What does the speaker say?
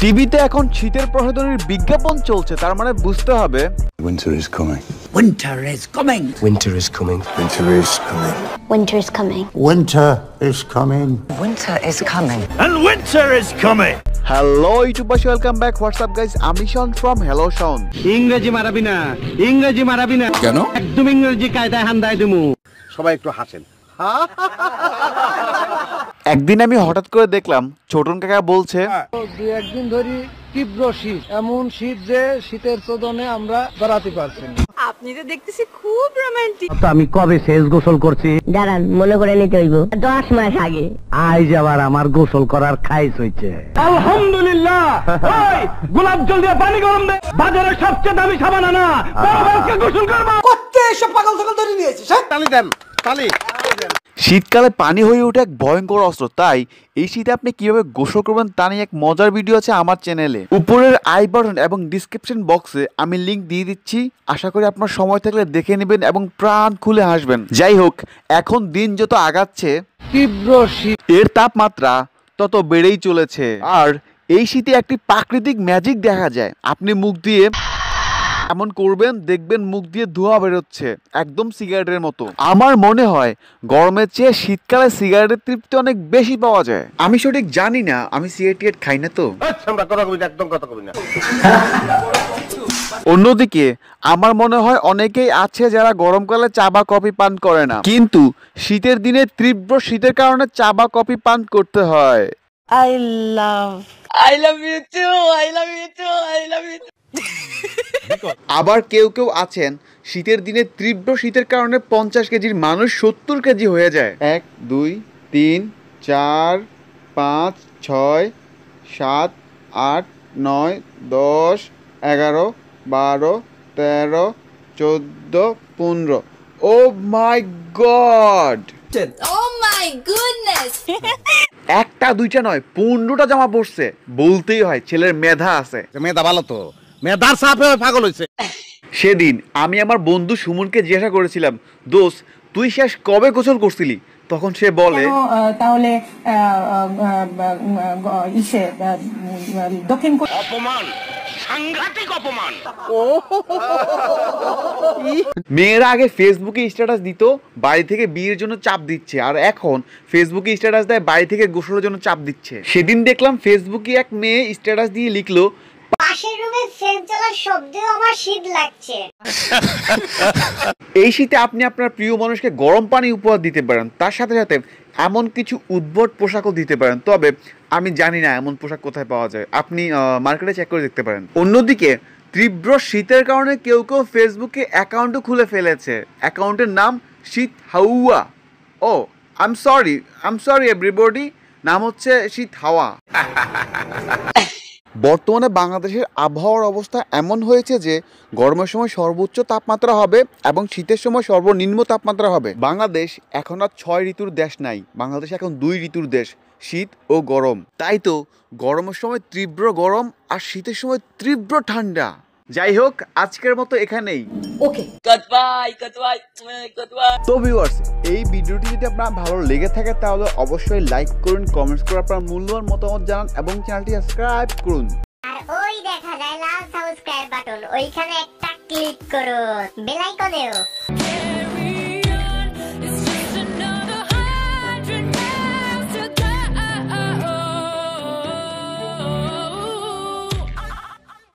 টিভিতে এখন শীতের প্রসাধনীর বিজ্ঞাপন চলছে তার মানে বুঝতে হবে হ্যালো ইউটিউবাসী ওয়েলকাম ব্যাক হোয়াটসঅ্যাপ গাইস আমি শন ফ্রম হ্যালো শন ইংরেজি মারাবি না ইংরেজি মারাবি না কেন একদম ইংরেজি কায়দায় হান্দায় দিমু সবাই একটু হাসেন হা একদিন আমি হঠাৎ করে দেখলাম ছোটন কাকা বলছে হ্যাঁ। একদিন ধরি তীব্র শীত এমন শীত যে শীতের চোদনে আমরা বেড়াতে পারছি আপনি তো দেখতেছি খুব রোমান্টিক তো আমি কবে শেষ গোসল করছি দাঁড়ান মনে করে নিতে হইব দশ মাস আগে আমার গোসল করার খাইস হইছে আলহামদুলিল্লাহ গোলাপ জল দিয়ে পানি গরম দে বাজারের সবচেয়ে দামি সাবান আনা গোসল করবা এসব পাগল ধরে নিয়েছিস হ্যাঁ? তালি দেন তালি শীতকালে পানি হয়ে ওঠে এক ভয়ঙ্কর অস্ত্র তাই এই শীতে আপনি কিভাবে গোসল করবেন তা নিয়ে এক মজার ভিডিও আছে আমার চ্যানেলে উপরের আই বাটন এবং ডিসক্রিপশন বক্সে আমি লিঙ্ক দিয়ে দিচ্ছি আশা করি আপনার সময় থাকলে দেখে নেবেন এবং প্রাণ খুলে হাসবেন যাই হোক এখন দিন যত আগাচ্ছে তীব্র শীত এর তাপমাত্রা তত বেড়েই চলেছে আর এই শীতে একটি প্রাকৃতিক ম্যাজিক দেখা যায় আপনি মুখ দিয়ে এমন করবেন দেখবেন মুখ দিয়ে ধোঁয়া বেরোচ্ছে একদম সিগারেটের মতো আমার মনে হয় গরমের চেয়ে শীতকালে সিগারেটের তৃপ্তি অনেক বেশি পাওয়া যায় আমি সঠিক জানি না আমি সিগারেট খাই না তো একদম কথা কবি না অন্যদিকে আমার মনে হয় অনেকেই আছে যারা গরমকালে চা বা কফি পান করে না কিন্তু শীতের দিনে তীব্র শীতের কারণে চা বা কফি পান করতে হয় I love I love you too I love you too I love you আবার কেউ কেউ আছেন শীতের দিনে তীব্র শীতের কারণে পঞ্চাশ কেজির মানুষ সত্তর কেজি হয়ে যায় এক দুই তিন চার পাঁচ ছয় সাত আট নয় দশ এগারো বারো তেরো চোদ্দ পনেরো ও মাই গড একটা দুইটা নয় পনেরোটা জামা পড়ছে বলতেই হয় ছেলের মেধা আছে মেধা ভালো তো মেদার সাপ হয়ে পাগল হয়েছে সেদিন আমি আমার বন্ধু সুমনকে জিজ্ঞাসা করেছিলাম দোষ তুই শেষ কবে গোসল করছিলি তখন সে বলে তাহলে ইসে দক্ষিণ অপমান সাংঘাতিক অপমান মেয়েরা আগে ফেসবুকে স্ট্যাটাস দিত বাড়ি থেকে বিয়ের জন্য চাপ দিচ্ছে আর এখন ফেসবুকে স্ট্যাটাস দেয় বাড়ি থেকে গোসলের জন্য চাপ দিচ্ছে সেদিন দেখলাম ফেসবুকে এক মেয়ে স্ট্যাটাস দিয়ে লিখলো এই শীতে আপনি আপনার প্রিয় মানুষকে গরম পানি উপহার দিতে পারেন তার সাথে সাথে এমন কিছু উদ্ভট পোশাকও দিতে পারেন তবে আমি জানি না এমন পোশাক কোথায় পাওয়া যায় আপনি মার্কেটে চেক করে দেখতে পারেন অন্যদিকে তীব্র শীতের কারণে কেউ কেউ ফেসবুকে অ্যাকাউন্টও খুলে ফেলেছে অ্যাকাউন্টের নাম শীত হাউয়া ও I am sorry I am sorry everybody নাম হচ্ছে শীত হাওয়া বর্তমানে বাংলাদেশের আবহাওয়ার অবস্থা এমন হয়েছে যে গরমের সময় সর্বোচ্চ তাপমাত্রা হবে এবং শীতের সময় সর্বনিম্ন তাপমাত্রা হবে বাংলাদেশ এখন আর ছয় ঋতুর দেশ নাই বাংলাদেশ এখন দুই ঋতুর দেশ শীত ও গরম তাই তো গরমের সময় তীব্র গরম আর শীতের সময় তীব্র ঠান্ডা যাই হোক আজকের মতো এখানেই ওকে তো ভিউয়ার্স এই ভিডিওটি যদি আপনার ভালো লেগে থাকে তাহলে অবশ্যই লাইক করুন কমেন্টস করে আপনার মূল্যবান মতামত জানান এবং চ্যানেলটি সাবস্ক্রাইব করুন দেখা যায় লাল সাবস্ক্রাইব বাটন ওইখানে একটা ক্লিক করুন বেল আইকনেও